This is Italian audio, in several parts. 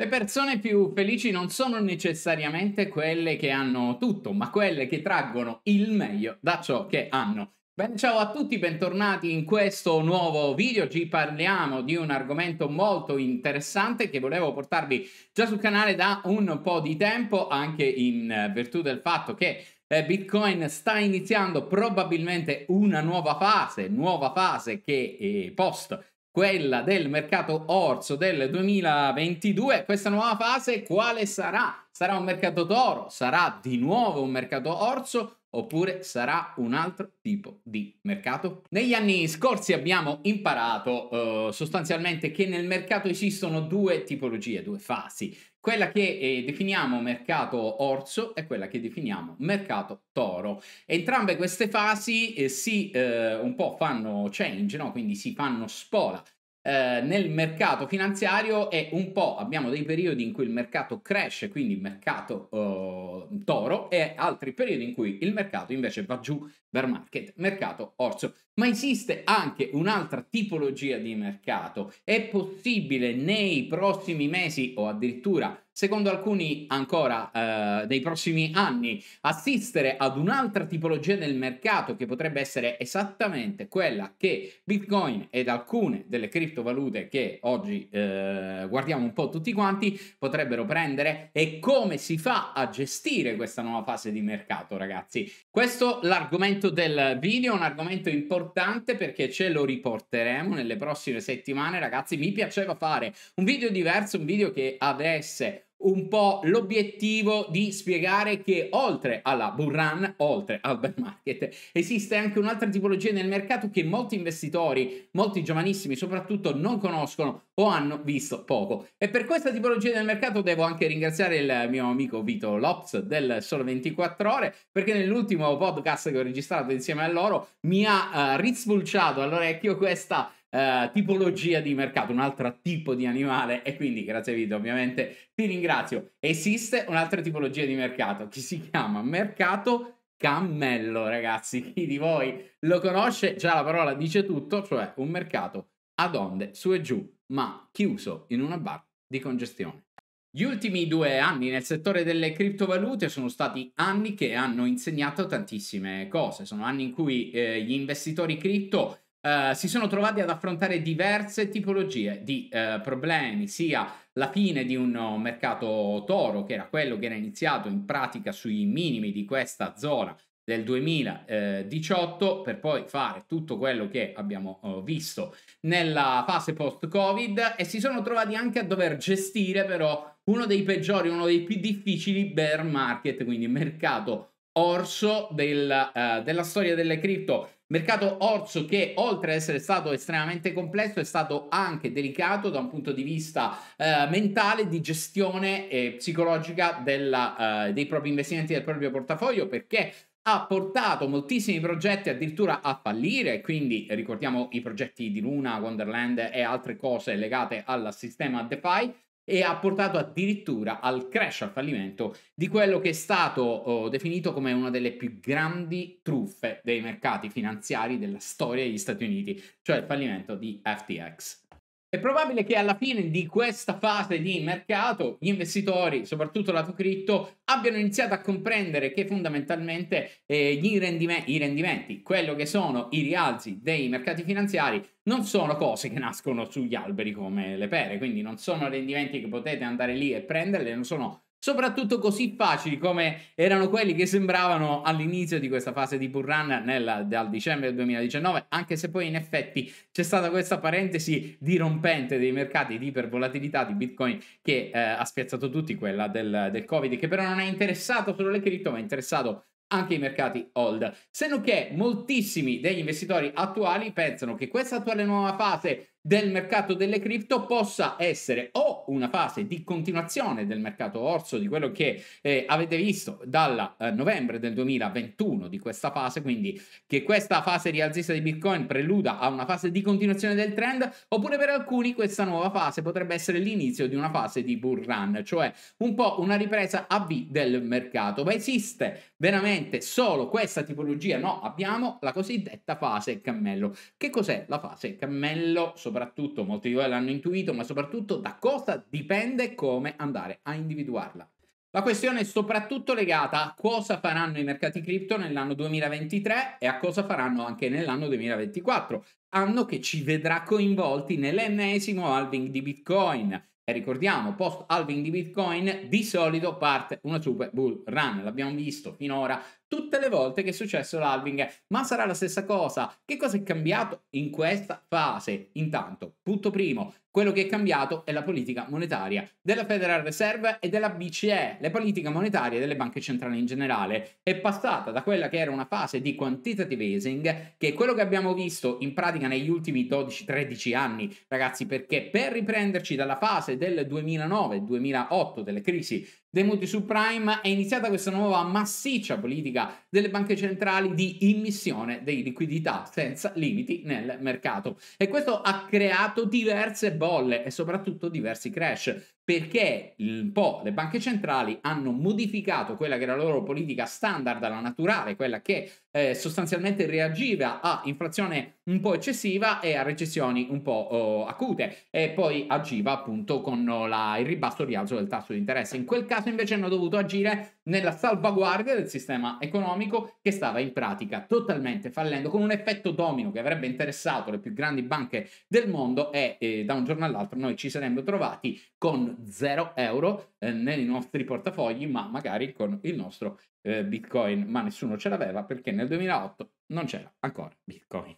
Le persone più felici non sono necessariamente quelle che hanno tutto, ma quelle che traggono il meglio da ciò che hanno. Ben, ciao a tutti, bentornati in questo nuovo video. Ci parliamo di un argomento molto interessante che volevo portarvi già sul canale da un po' di tempo, anche in virtù del fatto che eh, Bitcoin sta iniziando probabilmente una nuova fase, nuova fase che eh, post quella del mercato orso del 2022. Questa nuova fase quale sarà? Sarà un mercato toro? Sarà di nuovo un mercato orso? Oppure sarà un altro tipo di mercato? Negli anni scorsi abbiamo imparato eh, sostanzialmente che nel mercato esistono due tipologie, due fasi. Quella che eh, definiamo mercato orso e quella che definiamo mercato toro. Entrambe queste fasi eh, si eh, un po' fanno change, no? quindi si fanno spola eh, nel mercato finanziario è un po', abbiamo dei periodi in cui il mercato cresce, quindi il mercato eh, toro, e altri periodi in cui il mercato invece va giù, bear market, mercato orso. Ma esiste anche un'altra tipologia di mercato. È possibile nei prossimi mesi o addirittura secondo alcuni ancora eh, nei prossimi anni, assistere ad un'altra tipologia del mercato che potrebbe essere esattamente quella che Bitcoin ed alcune delle criptovalute che oggi eh, guardiamo un po' tutti quanti potrebbero prendere e come si fa a gestire questa nuova fase di mercato, ragazzi. Questo l'argomento del video, un argomento importante perché ce lo riporteremo nelle prossime settimane, ragazzi. Mi piaceva fare un video diverso, un video che avesse un po' l'obiettivo di spiegare che oltre alla bull run, oltre al bear market, esiste anche un'altra tipologia nel mercato che molti investitori, molti giovanissimi soprattutto, non conoscono o hanno visto poco. E per questa tipologia del mercato devo anche ringraziare il mio amico Vito Lops del Sole 24 Ore, perché nell'ultimo podcast che ho registrato insieme a loro mi ha uh, rispulciato all'orecchio questa eh, tipologia di mercato, un altro tipo di animale e quindi grazie Vito ovviamente ti ringrazio. Esiste un'altra tipologia di mercato che si chiama mercato cammello ragazzi, chi di voi lo conosce già la parola dice tutto, cioè un mercato ad onde su e giù ma chiuso in una bar di congestione. Gli ultimi due anni nel settore delle criptovalute sono stati anni che hanno insegnato tantissime cose, sono anni in cui eh, gli investitori cripto Uh, si sono trovati ad affrontare diverse tipologie di uh, problemi, sia la fine di un oh, mercato toro, che era quello che era iniziato in pratica sui minimi di questa zona del 2018, per poi fare tutto quello che abbiamo oh, visto nella fase post-Covid e si sono trovati anche a dover gestire però uno dei peggiori, uno dei più difficili bear market, quindi mercato orso del, eh, della storia delle cripto Mercato orso che oltre ad essere stato estremamente complesso è stato anche delicato da un punto di vista eh, mentale, di gestione eh, psicologica della, eh, dei propri investimenti, del proprio portafoglio perché ha portato moltissimi progetti addirittura a fallire, quindi ricordiamo i progetti di Luna, Wonderland e altre cose legate al sistema DeFi e ha portato addirittura al crash, al fallimento di quello che è stato oh, definito come una delle più grandi truffe dei mercati finanziari della storia degli Stati Uniti, cioè il fallimento di FTX. È probabile che alla fine di questa fase di mercato gli investitori, soprattutto lato cripto, abbiano iniziato a comprendere che fondamentalmente eh, rendime- i rendimenti, quello che sono i rialzi dei mercati finanziari, non sono cose che nascono sugli alberi come le pere, quindi non sono rendimenti che potete andare lì e prenderle, non sono soprattutto così facili come erano quelli che sembravano all'inizio di questa fase di bull run nel, dal dicembre 2019, anche se poi in effetti c'è stata questa parentesi dirompente dei mercati di ipervolatilità di Bitcoin che eh, ha spiazzato tutti, quella del, del Covid, che però non è interessato solo le cripto, ma è interessato anche i mercati old. Se non che moltissimi degli investitori attuali pensano che questa attuale nuova fase del mercato delle cripto possa essere o una fase di continuazione del mercato orso, di quello che eh, avete visto dal eh, novembre del 2021 di questa fase, quindi che questa fase rialzista di Bitcoin preluda a una fase di continuazione del trend, oppure per alcuni questa nuova fase potrebbe essere l'inizio di una fase di bull run, cioè un po' una ripresa a B del mercato. Ma esiste veramente solo questa tipologia? No, abbiamo la cosiddetta fase cammello. Che cos'è la fase cammello? soprattutto molti di voi l'hanno intuito, ma soprattutto da cosa dipende come andare a individuarla. La questione è soprattutto legata a cosa faranno i mercati cripto nell'anno 2023 e a cosa faranno anche nell'anno 2024, anno che ci vedrà coinvolti nell'ennesimo halving di Bitcoin. E ricordiamo, post halving di Bitcoin di solito parte una super bull run, l'abbiamo visto finora tutte le volte che è successo l'alving. Ma sarà la stessa cosa. Che cosa è cambiato in questa fase? Intanto, punto primo, quello che è cambiato è la politica monetaria della Federal Reserve e della BCE, le politiche monetarie delle banche centrali in generale. È passata da quella che era una fase di quantitative easing, che è quello che abbiamo visto in pratica negli ultimi 12-13 anni, ragazzi, perché per riprenderci dalla fase del 2009-2008 delle crisi dei mutui subprime è iniziata questa nuova massiccia politica delle banche centrali di immissione di liquidità senza limiti nel mercato e questo ha creato diverse bolle e soprattutto diversi crash perché un po' le banche centrali hanno modificato quella che era la loro politica standard la naturale, quella che eh, sostanzialmente reagiva a inflazione un po' eccessiva e a recessioni un po' oh, acute e poi agiva appunto con la, il ribasso rialzo del tasso di interesse. In quel caso invece hanno dovuto agire nella salvaguardia del sistema economico che stava in pratica totalmente fallendo con un effetto domino che avrebbe interessato le più grandi banche del mondo e eh, da un giorno all'altro noi ci saremmo trovati con zero euro eh, nei nostri portafogli ma magari con il nostro eh, Bitcoin, ma nessuno ce l'aveva perché nel 2008 non c'era ancora Bitcoin.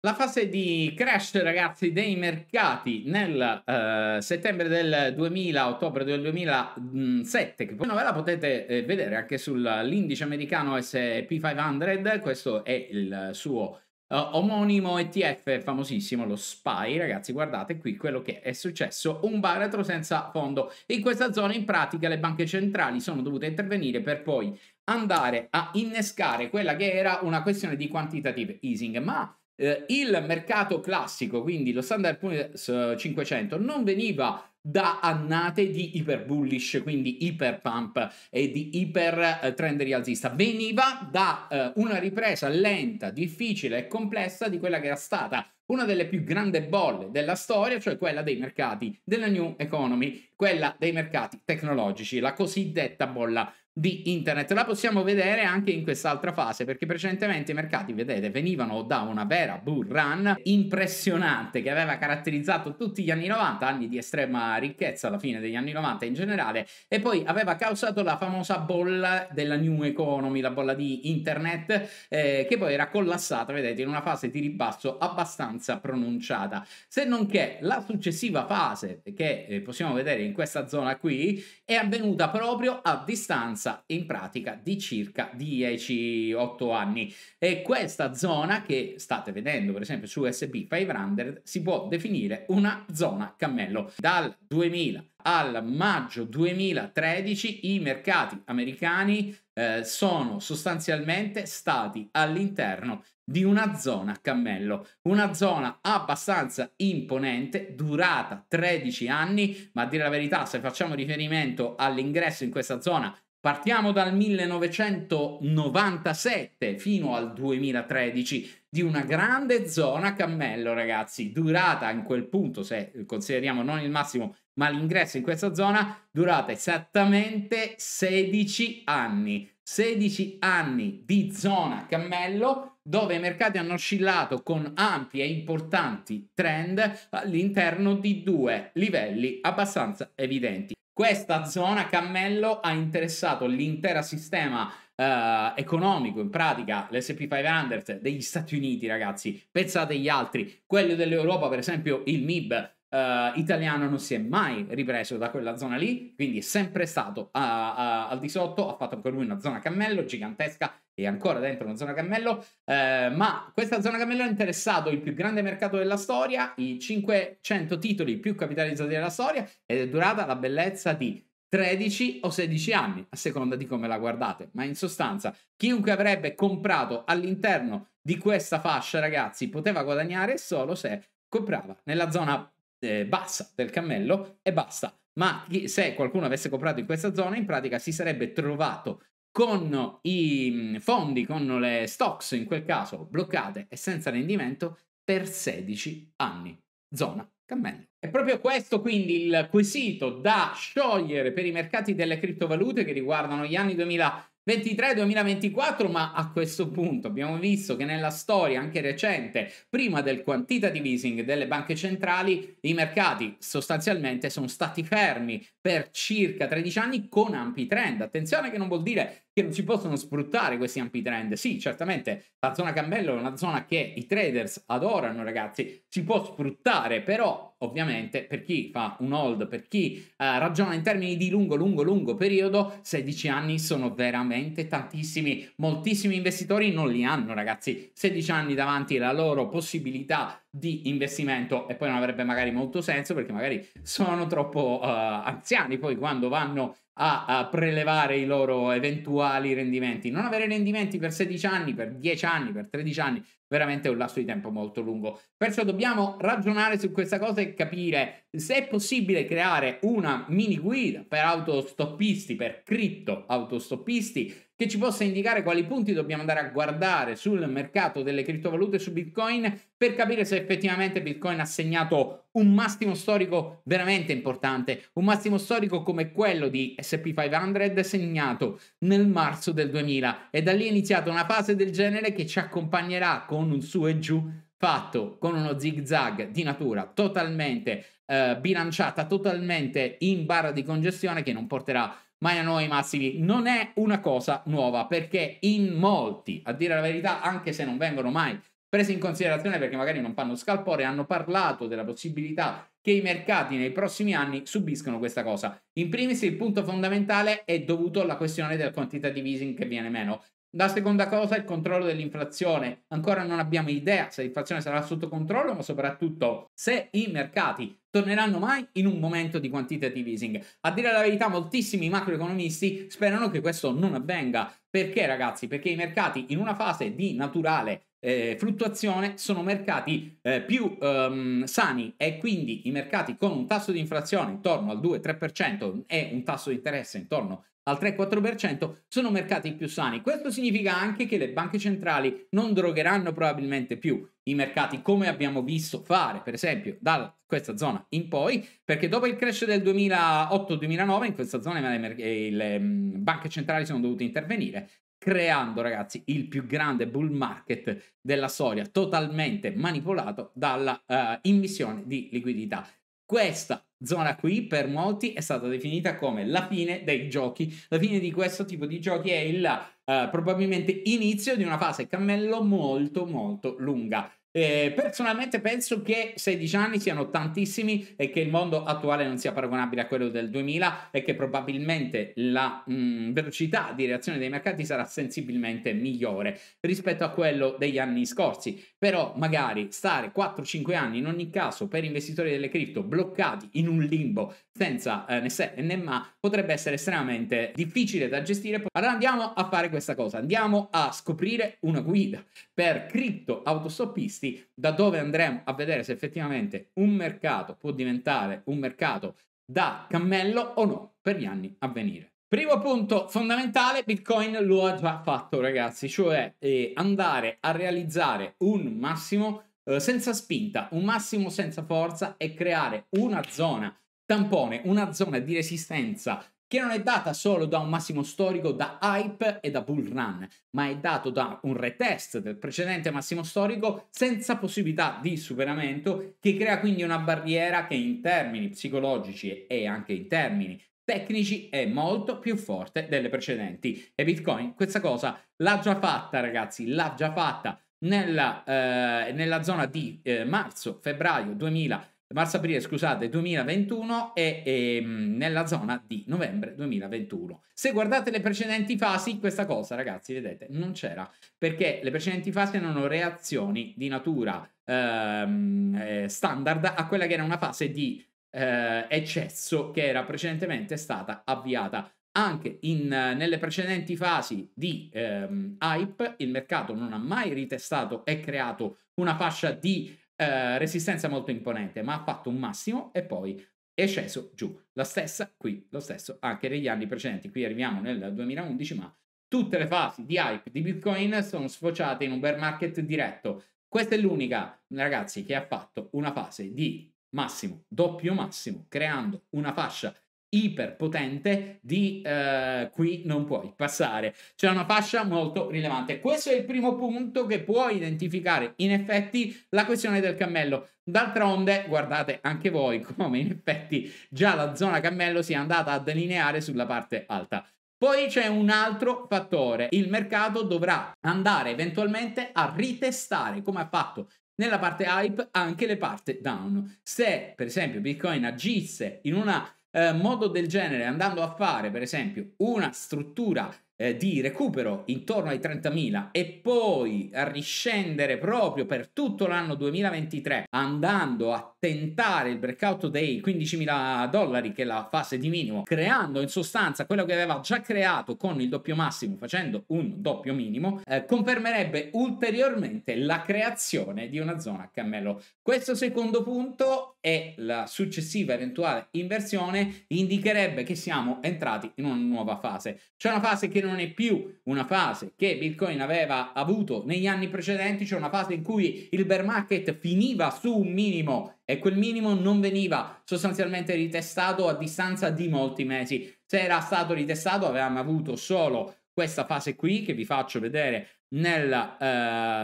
La fase di crash, ragazzi, dei mercati nel eh, settembre del 2000, ottobre del 2007, che poi non ve la potete eh, vedere anche sull'indice americano SP500, questo è il suo eh, omonimo ETF famosissimo, lo SPY, ragazzi, guardate qui quello che è successo, un baratro senza fondo. In questa zona, in pratica, le banche centrali sono dovute intervenire per poi andare a innescare quella che era una questione di quantitative easing, ma eh, il mercato classico, quindi lo Standard 500, eh, non veniva da annate di iper bullish, quindi iper pump e di iper eh, trend rialzista, veniva da eh, una ripresa lenta, difficile e complessa di quella che era stata una delle più grandi bolle della storia, cioè quella dei mercati della new economy, quella dei mercati tecnologici, la cosiddetta bolla di internet. La possiamo vedere anche in quest'altra fase perché precedentemente i mercati, vedete, venivano da una vera bull run impressionante che aveva caratterizzato tutti gli anni 90, anni di estrema ricchezza alla fine degli anni 90 in generale e poi aveva causato la famosa bolla della new economy, la bolla di internet eh, che poi era collassata, vedete, in una fase di ribasso abbastanza pronunciata. Se non che la successiva fase che eh, possiamo vedere in questa zona qui è avvenuta proprio a distanza passa in pratica di circa 10-8 anni e questa zona che state vedendo per esempio su SP 500 si può definire una zona cammello dal 2000 al maggio 2013 i mercati americani eh, sono sostanzialmente stati all'interno di una zona cammello, una zona abbastanza imponente, durata 13 anni, ma a dire la verità, se facciamo riferimento all'ingresso in questa zona Partiamo dal 1997 fino al 2013 di una grande zona cammello, ragazzi, durata in quel punto, se consideriamo non il massimo, ma l'ingresso in questa zona, durata esattamente 16 anni. 16 anni di zona cammello dove i mercati hanno oscillato con ampi e importanti trend all'interno di due livelli abbastanza evidenti. Questa zona cammello ha interessato l'intero sistema eh, economico, in pratica l'SP 500 degli Stati Uniti, ragazzi. Pensate agli altri, quello dell'Europa, per esempio il MIB. Eh, italiano non si è mai ripreso da quella zona lì, quindi è sempre stato a, eh, a, eh, al di sotto, ha fatto ancora lui una zona cammello gigantesca e ancora dentro una zona cammello, eh, ma questa zona cammello ha interessato il più grande mercato della storia, i 500 titoli più capitalizzati della storia ed è durata la bellezza di 13 o 16 anni, a seconda di come la guardate, ma in sostanza chiunque avrebbe comprato all'interno di questa fascia, ragazzi, poteva guadagnare solo se comprava nella zona eh, bassa del cammello e basta. Ma se qualcuno avesse comprato in questa zona, in pratica si sarebbe trovato con i mm, fondi, con le stocks in quel caso bloccate e senza rendimento per 16 anni. Zona cammello. È proprio questo quindi il quesito da sciogliere per i mercati delle criptovalute che riguardano gli anni 2000. 23-2024, ma a questo punto abbiamo visto che nella storia anche recente, prima del quantitative easing delle banche centrali, i mercati sostanzialmente sono stati fermi per circa 13 anni con ampi trend. Attenzione che non vuol dire che non si possono sfruttare questi ampi trend. Sì, certamente la zona cambello è una zona che i traders adorano, ragazzi, si può sfruttare, però ovviamente per chi fa un hold, per chi eh, ragiona in termini di lungo, lungo, lungo periodo, 16 anni sono veramente tantissimi, moltissimi investitori non li hanno ragazzi, 16 anni davanti alla loro possibilità di investimento e poi non avrebbe magari molto senso perché magari sono troppo eh, anziani poi quando vanno a, a prelevare i loro eventuali rendimenti. Non avere rendimenti per 16 anni, per 10 anni, per 13 anni, veramente è un lasso di tempo molto lungo. Perciò dobbiamo ragionare su questa cosa e capire se è possibile creare una mini guida per autostoppisti, per cripto autostoppisti, che ci possa indicare quali punti dobbiamo andare a guardare sul mercato delle criptovalute su Bitcoin per capire se effettivamente Bitcoin ha segnato un massimo storico veramente importante, un massimo storico come quello di SP500 segnato nel marzo del 2000 e da lì è iniziata una fase del genere che ci accompagnerà con un su e giù fatto con uno zigzag di natura totalmente eh, bilanciata, totalmente in barra di congestione che non porterà a mai a noi massimi non è una cosa nuova perché in molti, a dire la verità, anche se non vengono mai presi in considerazione perché magari non fanno scalpore, hanno parlato della possibilità che i mercati nei prossimi anni subiscono questa cosa. In primis il punto fondamentale è dovuto alla questione del quantitative easing che viene meno. La seconda cosa è il controllo dell'inflazione. Ancora non abbiamo idea se l'inflazione sarà sotto controllo, ma soprattutto se i mercati torneranno mai in un momento di quantitative easing. A dire la verità, moltissimi macroeconomisti sperano che questo non avvenga. Perché, ragazzi? Perché i mercati in una fase di naturale eh, fluttuazione sono mercati eh, più ehm, sani e quindi i mercati con un tasso di inflazione intorno al 2-3% e un tasso di interesse intorno al 3-4% sono mercati più sani. Questo significa anche che le banche centrali non drogheranno probabilmente più i mercati come abbiamo visto fare, per esempio, da questa zona in poi, perché dopo il crash del 2008-2009 in questa zona le, eh, le ehm, banche centrali sono dovute intervenire creando ragazzi il più grande bull market della storia, totalmente manipolato dalla uh, immissione di liquidità. Questa zona qui per molti è stata definita come la fine dei giochi. La fine di questo tipo di giochi è il eh, probabilmente inizio di una fase cammello molto molto lunga. Eh, personalmente penso che 16 anni siano tantissimi e che il mondo attuale non sia paragonabile a quello del 2000 e che probabilmente la mh, mm, velocità di reazione dei mercati sarà sensibilmente migliore rispetto a quello degli anni scorsi. Però magari stare 4-5 anni in ogni caso per investitori delle cripto bloccati in un limbo senza eh, né se né ma potrebbe essere estremamente difficile da gestire. Allora andiamo a fare questa cosa, andiamo a scoprire una guida per cripto autostoppisti acquisti, da dove andremo a vedere se effettivamente un mercato può diventare un mercato da cammello o no per gli anni a venire. Primo punto fondamentale, Bitcoin lo ha già fatto ragazzi, cioè eh, andare a realizzare un massimo eh, senza spinta, un massimo senza forza e creare una zona tampone, una zona di resistenza che non è data solo da un massimo storico, da hype e da bull run, ma è dato da un retest del precedente massimo storico senza possibilità di superamento, che crea quindi una barriera che in termini psicologici e anche in termini tecnici è molto più forte delle precedenti. E Bitcoin questa cosa l'ha già fatta, ragazzi, l'ha già fatta nella, eh, nella zona di eh, marzo-febbraio 2020 marzo-aprile, scusate, 2021 e, e ehm, nella zona di novembre 2021. Se guardate le precedenti fasi, questa cosa, ragazzi, vedete, non c'era, perché le precedenti fasi erano reazioni di natura ehm, eh, standard a quella che era una fase di eh, eccesso che era precedentemente stata avviata. Anche in, nelle precedenti fasi di ehm, hype, il mercato non ha mai ritestato e creato una fascia di eh, resistenza molto imponente, ma ha fatto un massimo e poi è sceso giù. La stessa qui, lo stesso anche negli anni precedenti. Qui arriviamo nel 2011, ma tutte le fasi di hype di Bitcoin sono sfociate in un bear market diretto. Questa è l'unica, ragazzi, che ha fatto una fase di massimo, doppio massimo, creando una fascia iperpotente di eh, qui non puoi passare. C'è una fascia molto rilevante. Questo è il primo punto che può identificare in effetti la questione del cammello. D'altronde, guardate anche voi come in effetti già la zona cammello sia andata a delineare sulla parte alta. Poi c'è un altro fattore, il mercato dovrà andare eventualmente a ritestare come ha fatto nella parte hype anche le parti down. Se per esempio Bitcoin agisse in una eh, modo del genere andando a fare per esempio una struttura eh, di recupero intorno ai 30.000 e poi a riscendere proprio per tutto l'anno 2023 andando a tentare il breakout dei 15.000 dollari che è la fase di minimo creando in sostanza quello che aveva già creato con il doppio massimo facendo un doppio minimo eh, confermerebbe ulteriormente la creazione di una zona a cammello questo secondo punto e la successiva eventuale inversione indicherebbe che siamo entrati in una nuova fase c'è una fase che non è più una fase che Bitcoin aveva avuto negli anni precedenti, cioè una fase in cui il bear market finiva su un minimo e quel minimo non veniva sostanzialmente ritestato a distanza di molti mesi. Se era stato ritestato avevamo avuto solo questa fase qui che vi faccio vedere nella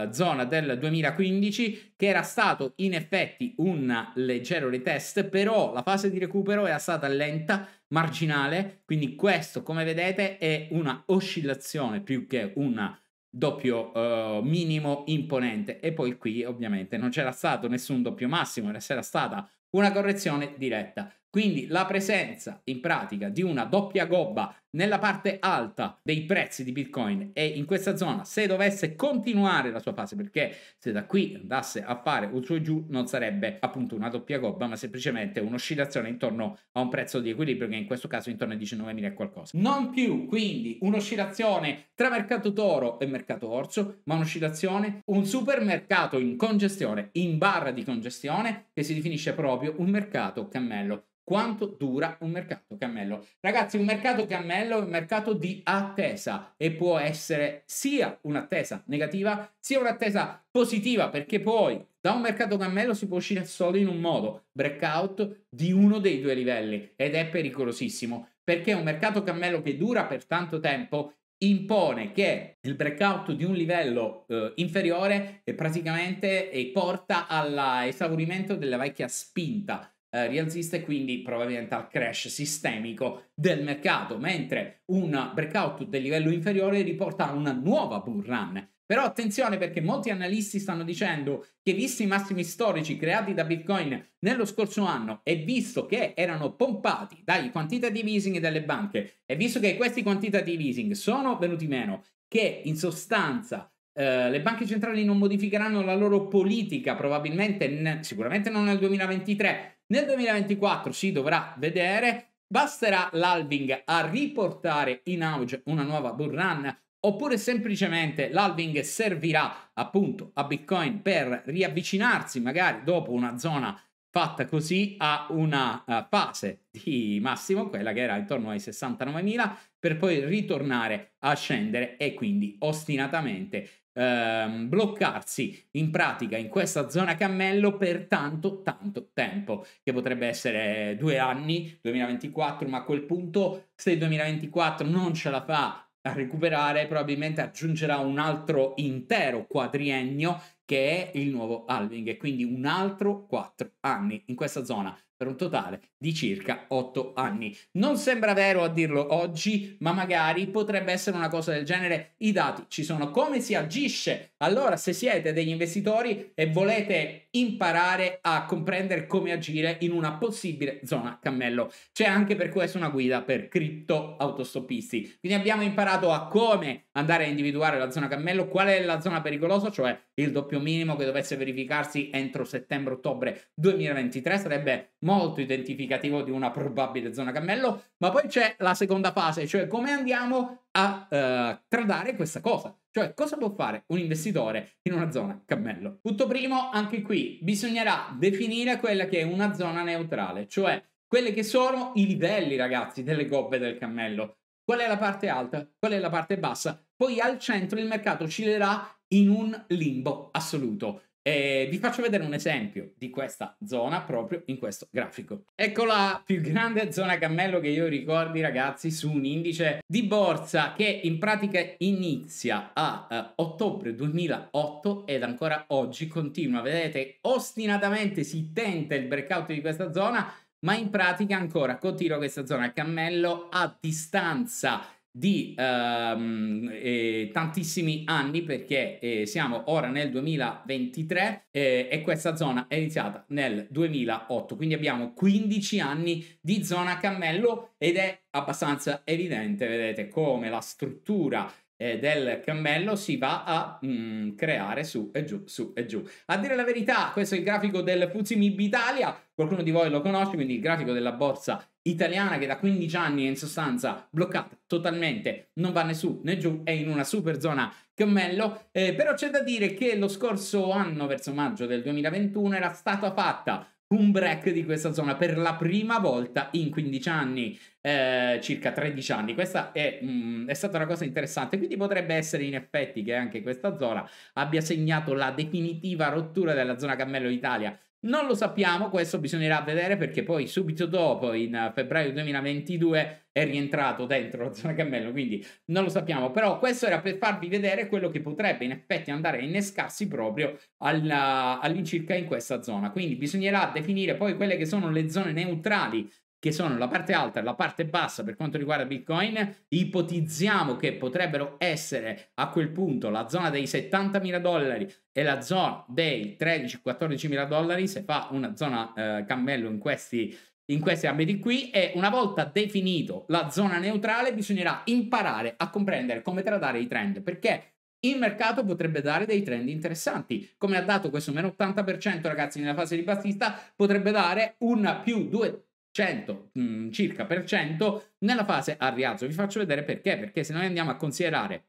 eh, zona del 2015 che era stato in effetti un leggero retest però la fase di recupero era stata lenta marginale quindi questo come vedete è una oscillazione più che un doppio eh, minimo imponente e poi qui ovviamente non c'era stato nessun doppio massimo era stata una correzione diretta quindi la presenza in pratica di una doppia gobba nella parte alta dei prezzi di Bitcoin e in questa zona se dovesse continuare la sua fase perché se da qui andasse a fare un suo giù non sarebbe appunto una doppia gobba ma semplicemente un'oscillazione intorno a un prezzo di equilibrio che in questo caso è intorno ai 19.000 e qualcosa non più quindi un'oscillazione tra mercato toro e mercato orso ma un'oscillazione un supermercato in congestione in barra di congestione che si definisce proprio un mercato cammello quanto dura un mercato cammello ragazzi un mercato cammello nello è un mercato di attesa e può essere sia un'attesa negativa sia un'attesa positiva perché poi da un mercato cammello si può uscire solo in un modo, breakout di uno dei due livelli ed è pericolosissimo perché un mercato cammello che dura per tanto tempo impone che il breakout di un livello eh, inferiore praticamente porta all'esaurimento della vecchia spinta eh, rialzista e quindi probabilmente al crash sistemico del mercato, mentre un breakout del livello inferiore riporta una nuova bull run. Però attenzione perché molti analisti stanno dicendo che visti i massimi storici creati da Bitcoin nello scorso anno e visto che erano pompati dai quantitative easing delle banche e visto che questi quantitative easing sono venuti meno, che in sostanza Uh, le banche centrali non modificheranno la loro politica probabilmente, ne- sicuramente non nel 2023, nel 2024 si dovrà vedere, basterà l'alving a riportare in auge una nuova bull run oppure semplicemente l'alving servirà appunto a Bitcoin per riavvicinarsi magari dopo una zona fatta così a una eh, fase di massimo, quella che era intorno ai 69.000, per poi ritornare a scendere e quindi ostinatamente ehm, bloccarsi in pratica in questa zona cammello per tanto, tanto tempo, che potrebbe essere due anni, 2024, ma a quel punto se il 2024 non ce la fa a recuperare, probabilmente aggiungerà un altro intero quadriennio che è il nuovo halving e quindi un altro 4 anni in questa zona per un totale di circa 8 anni. Non sembra vero a dirlo oggi, ma magari potrebbe essere una cosa del genere. I dati ci sono, come si agisce? Allora, se siete degli investitori e volete imparare a comprendere come agire in una possibile zona cammello, c'è anche per questo una guida per cripto autostoppisti. Quindi abbiamo imparato a come andare a individuare la zona cammello, qual è la zona pericolosa, cioè il doppio doppio minimo che dovesse verificarsi entro settembre-ottobre 2023, sarebbe molto identificativo di una probabile zona cammello, ma poi c'è la seconda fase, cioè come andiamo a uh, tradare questa cosa. Cioè, cosa può fare un investitore in una zona cammello? Tutto primo, anche qui bisognerà definire quella che è una zona neutrale, cioè quelli che sono i livelli, ragazzi, delle gobbe del cammello. Qual è la parte alta? Qual è la parte bassa? Poi al centro il mercato oscillerà in un limbo assoluto. E vi faccio vedere un esempio di questa zona proprio in questo grafico. Ecco la più grande zona cammello che io ricordi ragazzi su un indice di borsa che in pratica inizia a eh, ottobre 2008 ed ancora oggi continua. Vedete ostinatamente si tenta il breakout di questa zona ma in pratica ancora continua questa zona cammello a distanza di ehm, eh, tantissimi anni perché eh, siamo ora nel 2023 eh, e questa zona è iniziata nel 2008 quindi abbiamo 15 anni di zona cammello ed è abbastanza evidente vedete come la struttura eh, del cammello si va a mm, creare su e giù, su e giù. A dire la verità, questo è il grafico del Fuzzi Mib Italia, qualcuno di voi lo conosce, quindi il grafico della borsa italiana che da 15 anni è in sostanza bloccata totalmente, non va né su né giù, è in una super zona cammello, eh, però c'è da dire che lo scorso anno, verso maggio del 2021, era stata fatta un break di questa zona per la prima volta in 15 anni, eh, circa 13 anni. Questa è, mh, mm, è, stata una cosa interessante, quindi potrebbe essere in effetti che anche questa zona abbia segnato la definitiva rottura della zona Cammello d'Italia non lo sappiamo, questo bisognerà vedere perché poi subito dopo, in eh, febbraio 2022, è rientrato dentro la zona cammello, quindi non lo sappiamo. Però questo era per farvi vedere quello che potrebbe in effetti andare a innescarsi proprio alla, eh, all'incirca in questa zona. Quindi bisognerà definire poi quelle che sono le zone neutrali che sono la parte alta e la parte bassa per quanto riguarda Bitcoin, ipotizziamo che potrebbero essere a quel punto la zona dei 70 mila dollari e la zona dei 13-14 mila dollari, se fa una zona eh, cammello in questi in questi ambiti qui e una volta definito la zona neutrale bisognerà imparare a comprendere come tradare i trend perché il mercato potrebbe dare dei trend interessanti come ha dato questo meno 80% ragazzi nella fase di Battista potrebbe dare un più 2 100, mh, mm, circa per cento nella fase a rialzo. Vi faccio vedere perché, perché se noi andiamo a considerare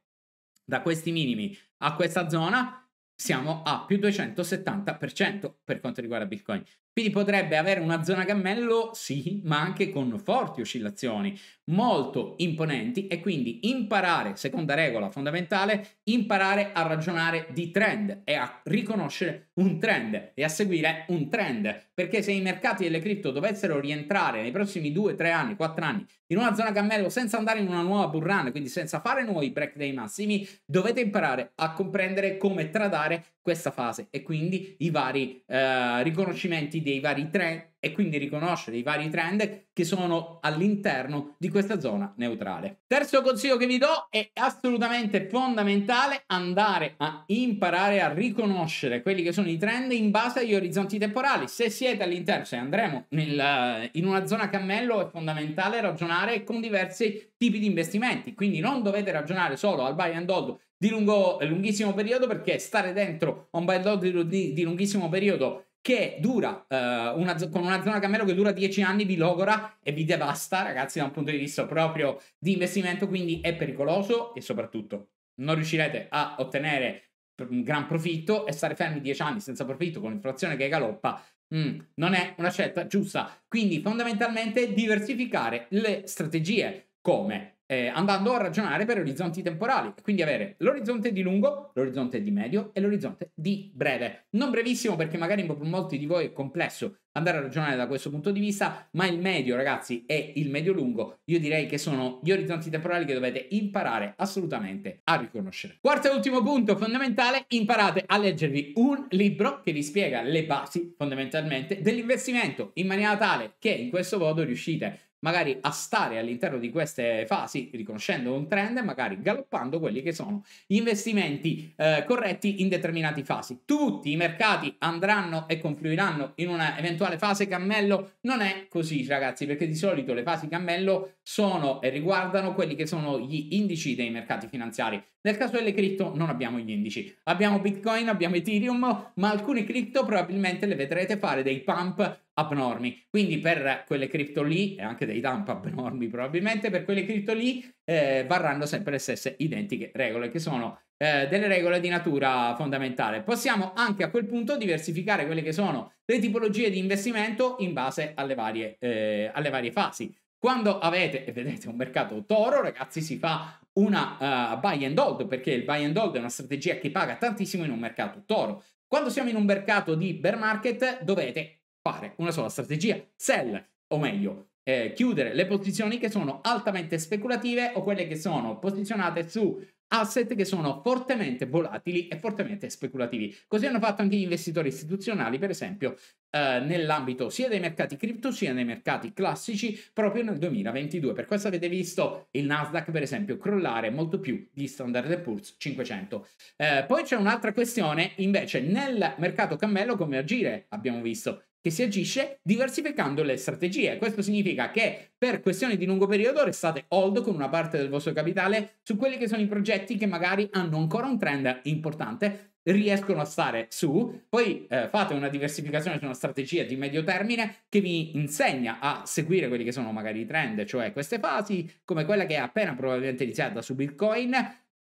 da questi minimi a questa zona, siamo a più 270% per quanto riguarda Bitcoin. Quindi potrebbe avere una zona cammello, sì, ma anche con forti oscillazioni molto imponenti e quindi imparare, seconda regola fondamentale, imparare a ragionare di trend e a riconoscere un trend e a seguire un trend, perché se i mercati delle cripto dovessero rientrare nei prossimi 2, 3 anni, 4 anni in una zona cammello senza andare in una nuova bull quindi senza fare nuovi break dei massimi, dovete imparare a comprendere come tradare questa fase e quindi i vari eh, riconoscimenti dei vari trend e quindi riconoscere i vari trend che sono all'interno di questa zona neutrale. Terzo consiglio che vi do è assolutamente fondamentale andare a imparare a riconoscere quelli che sono i trend in base agli orizzonti temporali. Se siete all'interno, se andremo nel, eh, in una zona cammello è fondamentale ragionare con diversi tipi di investimenti, quindi non dovete ragionare solo al buy and hold di lungo, lunghissimo periodo perché stare dentro un backlog di, di lunghissimo periodo che dura eh, una, con una zona cammello che dura 10 anni vi logora e vi devasta, ragazzi, da un punto di vista proprio di investimento, quindi è pericoloso e soprattutto non riuscirete a ottenere un gran profitto e stare fermi 10 anni senza profitto con l'inflazione che galoppa mm, non è una scelta giusta. Quindi fondamentalmente diversificare le strategie come eh, andando a ragionare per orizzonti temporali, quindi avere l'orizzonte di lungo, l'orizzonte di medio e l'orizzonte di breve. Non brevissimo perché magari per molti di voi è complesso andare a ragionare da questo punto di vista, ma il medio ragazzi e il medio lungo io direi che sono gli orizzonti temporali che dovete imparare assolutamente a riconoscere. Quarto e ultimo punto fondamentale, imparate a leggervi un libro che vi spiega le basi fondamentalmente dell'investimento in maniera tale che in questo modo riuscite a magari a stare all'interno di queste fasi, riconoscendo un trend, e magari galoppando quelli che sono gli investimenti eh, corretti in determinate fasi. Tutti i mercati andranno e confluiranno in una eventuale fase cammello. Non è così, ragazzi, perché di solito le fasi cammello sono e riguardano quelli che sono gli indici dei mercati finanziari. Nel caso delle cripto non abbiamo gli indici, abbiamo Bitcoin, abbiamo Ethereum, ma alcune cripto probabilmente le vedrete fare dei pump abnormi. Quindi per quelle cripto lì, e anche dei dump abnormi probabilmente, per quelle cripto lì eh, varranno sempre le stesse identiche regole, che sono eh, delle regole di natura fondamentale. Possiamo anche a quel punto diversificare quelle che sono le tipologie di investimento in base alle varie, eh, alle varie fasi. Quando avete, e vedete, un mercato toro, ragazzi, si fa una uh, buy and hold, perché il buy and hold è una strategia che paga tantissimo in un mercato toro. Quando siamo in un mercato di bear market, dovete fare una sola strategia, sell, o meglio, eh, chiudere le posizioni che sono altamente speculative o quelle che sono posizionate su asset che sono fortemente volatili e fortemente speculativi. Così hanno fatto anche gli investitori istituzionali, per esempio, eh, nell'ambito sia dei mercati cripto sia dei mercati classici proprio nel 2022. Per questo avete visto il Nasdaq, per esempio, crollare molto più di Standard Poor's 500. Eh, poi c'è un'altra questione, invece, nel mercato cammello come agire, abbiamo visto che si agisce diversificando le strategie. Questo significa che per questioni di lungo periodo restate hold con una parte del vostro capitale su quelli che sono i progetti che magari hanno ancora un trend importante, riescono a stare su, poi eh, fate una diversificazione su una strategia di medio termine che vi insegna a seguire quelli che sono magari i trend, cioè queste fasi, come quella che è appena probabilmente iniziata su Bitcoin,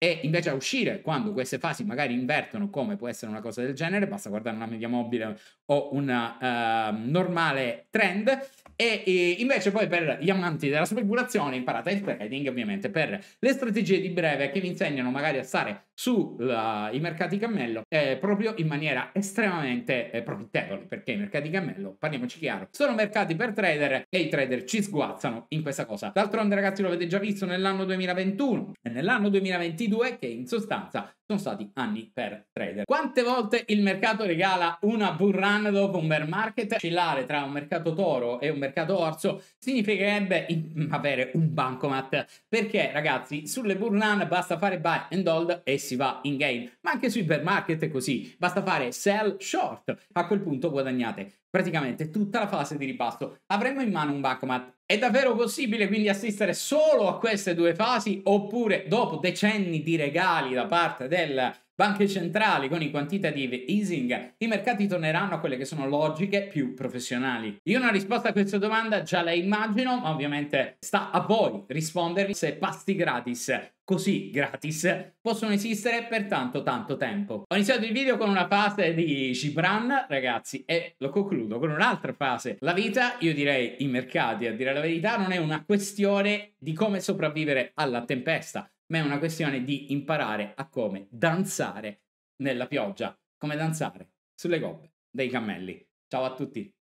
e invece a uscire quando queste fasi magari invertono come può essere una cosa del genere basta guardare una media mobile o una uh, ehm, normale trend e, e, invece poi per gli amanti della speculazione imparate il trading ovviamente per le strategie di breve che vi insegnano magari a stare sui mercati cammello eh, proprio in maniera estremamente eh, profittevole, perché i mercati cammello, parliamoci chiaro, sono mercati per trader e i trader ci sguazzano in questa cosa. D'altronde ragazzi lo avete già visto nell'anno 2021 e nell'anno 2022 che in sostanza sono stati anni per trader. Quante volte il mercato regala una bull run dopo un bear market? Oscillare tra un mercato toro e un mercato orso significherebbe mm, avere un bancomat. Perché, ragazzi, sulle bull run basta fare buy and hold e si va in game. Ma anche sui bear market è così. Basta fare sell short. A quel punto guadagnate praticamente tutta la fase di ripasto. Avremo in mano un bancomat è davvero possibile quindi assistere solo a queste due fasi oppure dopo decenni di regali da parte del banche centrali con i quantitative easing, i mercati torneranno a quelle che sono logiche più professionali? Io una risposta a questa domanda già la immagino, ma ovviamente sta a voi rispondervi se pasti gratis così gratis possono esistere per tanto tanto tempo. Ho iniziato il video con una fase di Gibran, ragazzi, e lo concludo con un'altra fase. La vita, io direi i mercati, a dire la verità, non è una questione di come sopravvivere alla tempesta, ma è una questione di imparare a come danzare nella pioggia, come danzare sulle gobbe dei cammelli. Ciao a tutti!